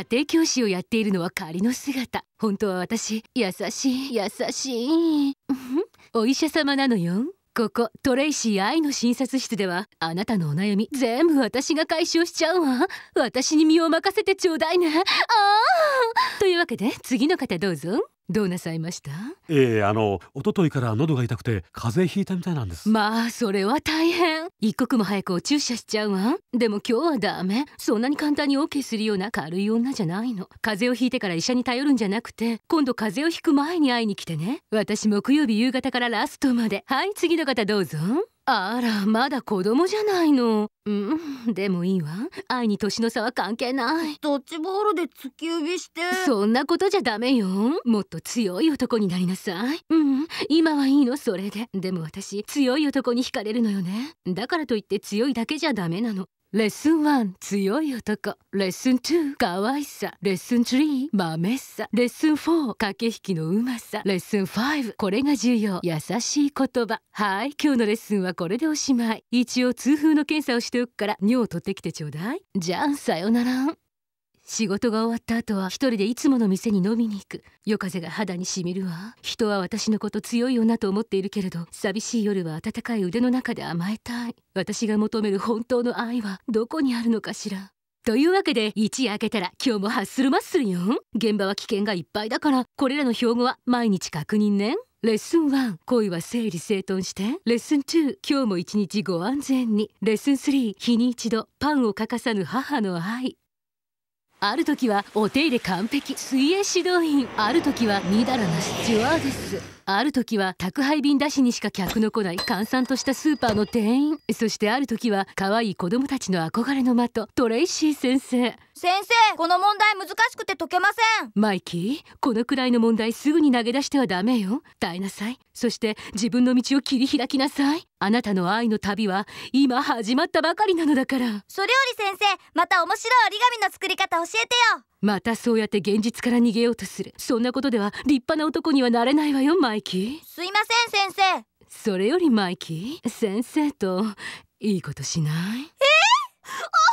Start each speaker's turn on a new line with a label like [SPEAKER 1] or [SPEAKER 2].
[SPEAKER 1] 家庭教師をやっているのは仮の姿本当は私優しい優しい お医者様なのよここトレイシー愛の診察室ではあなたのお悩み全部私が解消しちゃうわ私に身を任せてちょうだいねああというわけで次の方どうぞどうなさいましたええー、あの一昨日から喉が痛くて風邪ひいたみたいなんですまあそれは大変一刻も早くお注射しちゃうわでも今日はダメそんなに簡単に OK するような軽い女じゃないの風邪をひいてから医者に頼るんじゃなくて今度風邪をひく前に会いに来てね私木曜日夕方からラストまではい次の方どうぞあらまだ子供じゃないのうんでもいいわ愛に年の差は関係ないドッジボールで突き指してそんなことじゃダメよもっと強い男になりなさいうん今はいいのそれででも私強い男に惹かれるのよねだからといって強いだけじゃダメなのレッスン1強い男レッスン2可愛さレッスン3豆さレッスン4駆け引きのうまさレッスン5これが重要優しい言葉はい今日のレッスンはこれでおしまい一応痛風の検査をしておくから尿を取ってきてちょうだいじゃあさよなら仕事が終わった後は一人でいつもの店に飲みに行く夜風が肌にしみるわ人は私のこと強いよなと思っているけれど寂しい夜は温かい腕の中で甘えたい私が求める本当の愛はどこにあるのかしらというわけで一夜明けたら今日もハッスルマッスルよ現場は危険がいっぱいだからこれらの標語は毎日確認ねレッスン1恋は整理整頓してレッスン2今日も一日ご安全にレッスン3日に一度パンを欠かさぬ母の愛ある時はお手入れ完璧水泳指導員ある時はみだらなスチュワーデスある時は宅配便出しにしか客の来ない閑散としたスーパーの店員そしてある時は可愛い子供たちの憧れの的トレイシー先生先生この問題難しくて解けませんマイキーこのくらいの問題すぐに投げ出してはダメよ耐えなさいそして自分の道を切り開きなさいあなたの愛の旅は今始まったばかりなのだからそれより先生また面白い折り紙の作り方教えてよまたそうやって現実から逃げようとするそんなことでは立派な男にはなれないわよマイキーすいません先生それよりマイキー先生といいことしないえー